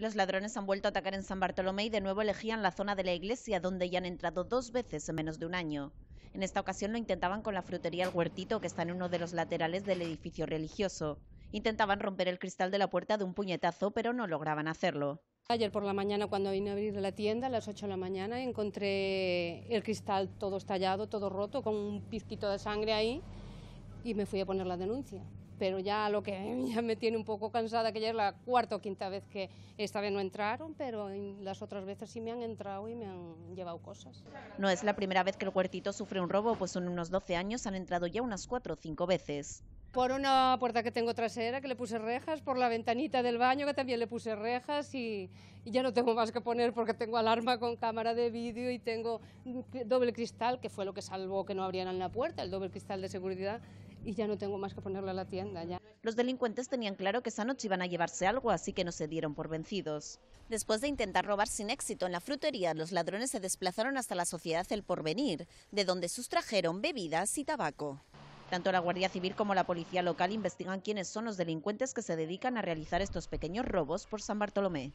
Los ladrones han vuelto a atacar en San Bartolomé y de nuevo elegían la zona de la iglesia, donde ya han entrado dos veces en menos de un año. En esta ocasión lo intentaban con la frutería El Huertito, que está en uno de los laterales del edificio religioso. Intentaban romper el cristal de la puerta de un puñetazo, pero no lograban hacerlo. Ayer por la mañana, cuando vine a abrir la tienda, a las 8 de la mañana, encontré el cristal todo estallado, todo roto, con un pizquito de sangre ahí, y me fui a poner la denuncia pero ya lo que ya me tiene un poco cansada, que ya es la cuarta o quinta vez que esta vez no entraron, pero las otras veces sí me han entrado y me han llevado cosas. No es la primera vez que el huertito sufre un robo, pues en unos 12 años han entrado ya unas cuatro o cinco veces. Por una puerta que tengo trasera, que le puse rejas, por la ventanita del baño, que también le puse rejas y, y ya no tengo más que poner porque tengo alarma con cámara de vídeo y tengo doble cristal, que fue lo que salvó que no abrieran la puerta, el doble cristal de seguridad y ya no tengo más que ponerla a la tienda. Los delincuentes tenían claro que esa noche iban a llevarse algo, así que no se dieron por vencidos. Después de intentar robar sin éxito en la frutería, los ladrones se desplazaron hasta la sociedad El Porvenir, de donde sustrajeron bebidas y tabaco. Tanto la Guardia Civil como la policía local investigan quiénes son los delincuentes que se dedican a realizar estos pequeños robos por San Bartolomé.